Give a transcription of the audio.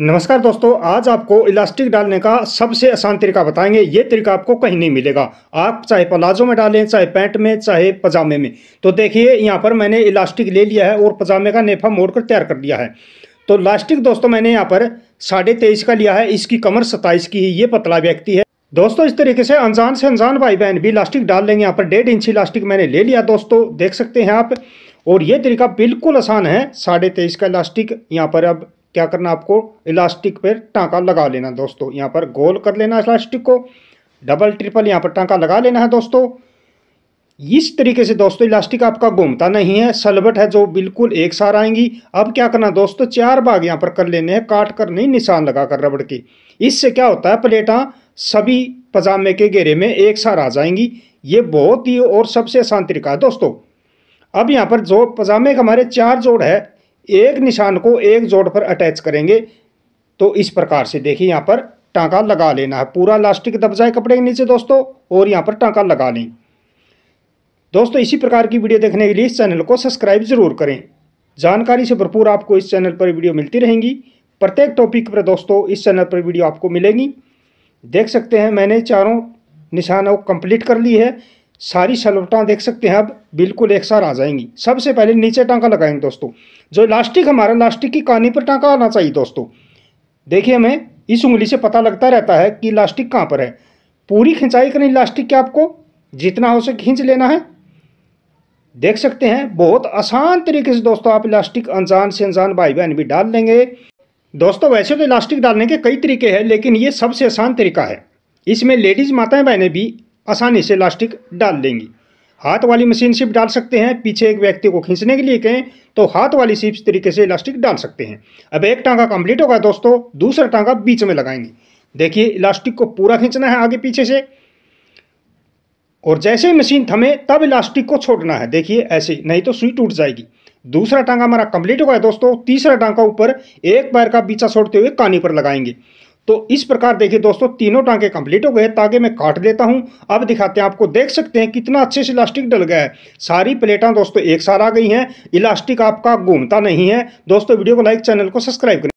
नमस्कार दोस्तों आज आपको इलास्टिक डालने का सबसे आसान तरीका बताएंगे ये तरीका आपको कहीं नहीं मिलेगा आप चाहे प्लाजो में डालें चाहे पैंट में चाहे पजामे में तो देखिए यहाँ पर मैंने इलास्टिक ले लिया है और पजामे का नेफा मोड़कर तैयार कर लिया है तो इलास्टिक दोस्तों मैंने यहाँ पर साढ़े तेईस का लिया है इसकी कमर सत्ताईस की है ये पतला व्यक्ति है दोस्तों इस तरीके से अनजान से अनजान भाई बहन भी इलास्टिक डाल लेंगे यहाँ पर डेढ़ इंची इलास्टिक मैंने ले लिया दोस्तों देख सकते हैं आप और ये तरीका बिल्कुल आसान है साढ़े तेईस का इलास्टिक यहाँ पर अब क्या करना आपको इलास्टिक पर टाँका लगा लेना दोस्तों यहाँ पर गोल कर लेना इलास्टिक को डबल ट्रिपल यहाँ पर टाँका लगा लेना है दोस्तों इस तरीके से दोस्तों इलास्टिक आपका घूमता नहीं है सलबट है जो बिल्कुल एक सार आएंगी अब क्या करना दोस्तों चार भाग यहाँ पर कर लेने हैं काट कर नहीं निशान लगा कर रबड़ की इससे क्या होता है प्लेटा सभी पजामे के घेरे में एक सार आ जाएंगी ये बहुत ही और सबसे आसान तरीका है दोस्तों अब यहाँ पर जो पजामे का हमारे चार जोड़ है एक निशान को एक जोड़ पर अटैच करेंगे तो इस प्रकार से देखिए यहाँ पर टाँका लगा लेना है पूरा लास्टिक दब जाए कपड़े के नीचे दोस्तों और यहाँ पर टाँका लगा लें दोस्तों इसी प्रकार की वीडियो देखने के लिए इस चैनल को सब्सक्राइब जरूर करें जानकारी से भरपूर आपको इस चैनल पर वीडियो मिलती रहेंगी प्रत्येक टॉपिक पर दोस्तों इस चैनल पर वीडियो आपको मिलेगी देख सकते हैं मैंने चारों निशानों कंप्लीट कर ली है सारी सलवटा देख सकते हैं अब बिल्कुल एक साथ आ जाएंगी सबसे पहले नीचे टांका लगाएंगे दोस्तों जो इलास्टिक हमारा लास्टिक की कहानी पर टांका आना चाहिए दोस्तों देखिए हमें इस उंगली से पता लगता रहता है कि इलास्टिक कहाँ पर है पूरी खिंचाई करें इलास्टिक की आपको जितना हो सके खींच लेना है देख सकते हैं बहुत आसान तरीके से दोस्तों आप इलास्टिक अनजान से अनजान भाई बहन भी डाल लेंगे दोस्तों वैसे तो इलास्टिक डालने के कई तरीके हैं लेकिन ये सबसे आसान तरीका है इसमें लेडीज़ माताएं बहनें भी आसानी से इलास्टिक डाल देंगी हाथ वाली मशीन सिर्फ डाल सकते हैं पीछे एक व्यक्ति को खींचने के लिए कहें तो हाथ वाली सिर्फ तरीके से इलास्टिक डाल सकते हैं अब एक टांगा कंप्लीट होगा दोस्तों दूसरा टांगा बीच में लगाएंगे देखिए इलास्टिक को पूरा खींचना है आगे पीछे से और जैसे ही मशीन थमे तब इलास्टिक को छोड़ना है देखिए ऐसे नहीं तो सुई टूट जाएगी दूसरा टांगा हमारा कंप्लीट होगा दोस्तों तीसरा टांगा ऊपर एक पैर का बीचा छोड़ते हुए कानी पर लगाएंगे तो इस प्रकार देखिए दोस्तों तीनों टांके कंप्लीट हो गए ताकि मैं काट देता हूं अब दिखाते हैं आपको देख सकते हैं कितना अच्छे से इलास्टिक डल गया है सारी प्लेटा दोस्तों एक साथ आ गई हैं इलास्टिक आपका घूमता नहीं है दोस्तों वीडियो को लाइक चैनल को सब्सक्राइब करें